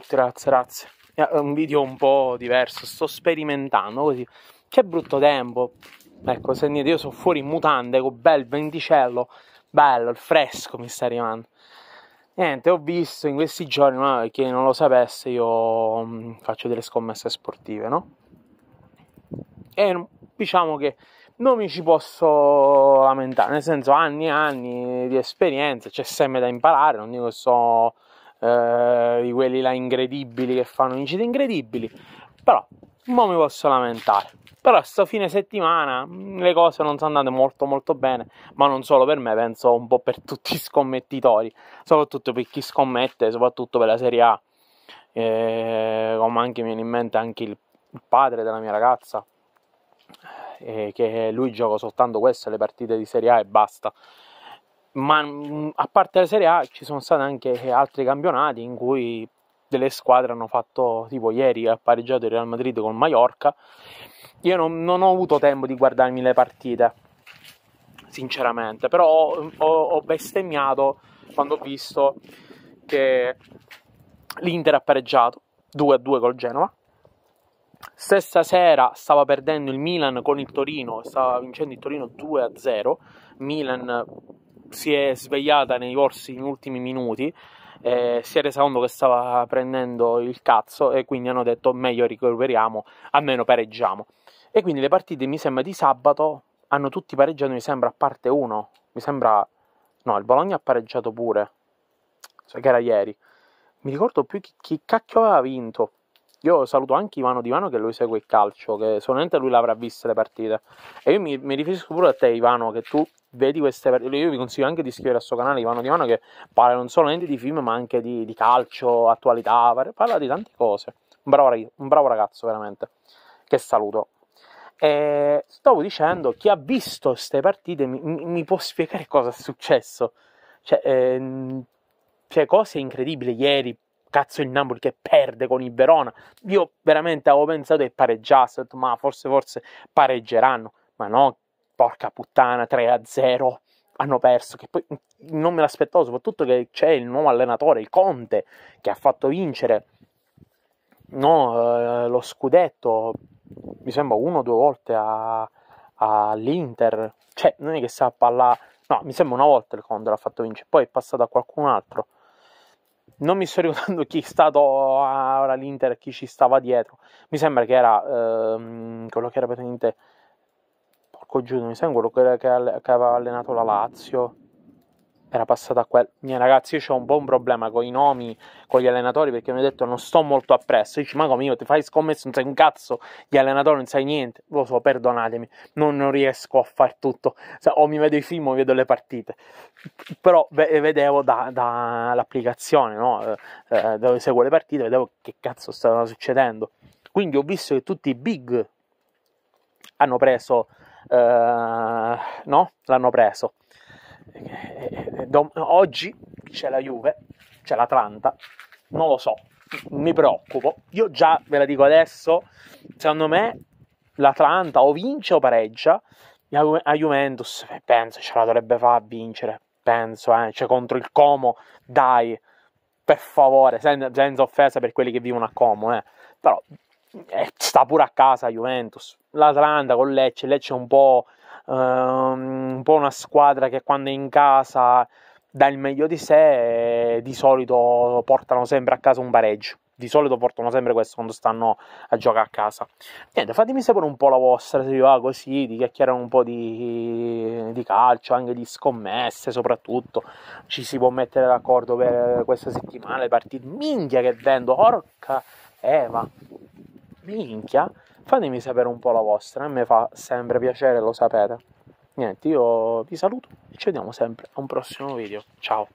tutti ragazzi, ragazzi. È un video un po' diverso, sto sperimentando così. Che brutto tempo. Ecco, sentite, io sono fuori in mutande con bel venticello. Bello, il fresco mi sta arrivando. Niente, ho visto in questi giorni, ma chi non lo sapesse, io mm, faccio delle scommesse sportive, no? E diciamo che non mi ci posso lamentare, nel senso anni e anni di esperienza, c'è sempre da imparare, non dico che so eh, di quelli là incredibili che fanno vincite incredibili, però non mi posso lamentare. Però sto fine settimana mm, le cose non sono andate molto molto bene, ma non solo per me, penso un po' per tutti i scommettitori, soprattutto per chi scommette, soprattutto per la Serie A. Eh, come anche mi viene in mente anche il padre della mia ragazza, eh, che lui gioca soltanto queste, le partite di Serie A e basta ma mm, a parte la Serie A ci sono stati anche altri campionati in cui delle squadre hanno fatto tipo ieri ha pareggiato il Real Madrid con Mallorca io non, non, ho avuto tempo di guardarmi le partite sinceramente però ho, ho bestemmiato quando ho visto che l'Inter ha pareggiato 2-2 col Genova Stessa sera stava perdendo il Milan con il Torino, stava vincendo il Torino 2-0. Milan si è svegliata nei corsi in ultimi minuti, eh, si è resa conto che stava prendendo il cazzo e quindi hanno detto meglio recuperiamo, almeno pareggiamo. E quindi le partite mi sembra di sabato hanno tutti pareggiato, mi sembra a parte uno mi sembra... No, il Bologna ha pareggiato pure, cioè che era ieri. Mi ricordo più chi, chi cacchio aveva vinto, io saluto anche Ivano Divano che lui segue il calcio, che solamente lui l'avrà viste le partite. E io mi, mi riferisco pure a te, Ivano, che tu vedi queste partite. Io vi consiglio anche di iscrivere al suo canale Ivano Divano che parla non solamente di film, ma anche di, di calcio, attualità, parla di tante cose. Un bravo, ragazzo, un bravo ragazzo veramente. Che saluto. E stavo dicendo, chi ha visto queste partite mi, mi, può spiegare cosa è successo? Cioè, ehm, cioè, cose incredibili ieri, cazzo il Napoli che perde con il Verona. Io veramente avevo pensato che pareggiasse, ho detto, ma forse, forse pareggeranno. Ma no, porca puttana, 3-0 hanno perso, che poi non me l'aspettavo, soprattutto che c'è il nuovo allenatore, il Conte, che ha fatto vincere no, eh, lo scudetto, mi sembra uno o due volte all'Inter, cioè non è che sa parlare, no, mi sembra una volta il Conte l'ha fatto vincere, poi è passato a qualcun altro, non mi sto ricordando chi è stato ah, ora l'Inter, chi ci stava dietro. Mi sembra che era ehm, quello che era praticamente. Porco Giudo, mi sembra quello che, che aveva allenato la Lazio era passata quella. Mia ragazzi, io ho un po' un problema con i nomi, con gli allenatori, perché mi ha detto non sto molto appresso. Dici, ma come io ti fai scommesso, non sei un cazzo, gli allenatori non sai niente. Lo so, perdonatemi, non, non riesco a far tutto. o mi vedo i film o vedo le partite. Però ve- vedevo dall'applicazione, da no? Eh, eh, dove seguo le partite, vedevo che cazzo stava succedendo. Quindi ho visto che tutti i big hanno preso, eh, no? L'hanno preso Dom- oggi c'è la Juve, c'è l'Atlanta, non lo so, mi preoccupo. Io già ve la dico adesso, secondo me l'Atlanta o vince o pareggia, la Juventus eh, penso ce la dovrebbe fare a vincere, penso, eh. cioè contro il Como, dai, per favore, senza, senza offesa per quelli che vivono a Como, eh. però eh, sta pure a casa Juventus, l'Atlanta con Lecce, Lecce è un po' Ehm, un po' una squadra che quando è in casa dà il meglio di sé, eh, di solito portano sempre a casa un pareggio di solito portano sempre questo quando stanno a giocare a casa. Niente, fatemi sapere un po' la vostra, se vi va così, di chiacchierare un po' di, di, calcio, anche di scommesse soprattutto. Ci si può mettere d'accordo per questa settimana, le partite. Minchia che vendo, orca Eva, minchia. Fatemi sapere un po' la vostra, a me fa sempre piacere, lo sapete. Niente, io vi saluto e ci vediamo sempre a un prossimo video. Ciao!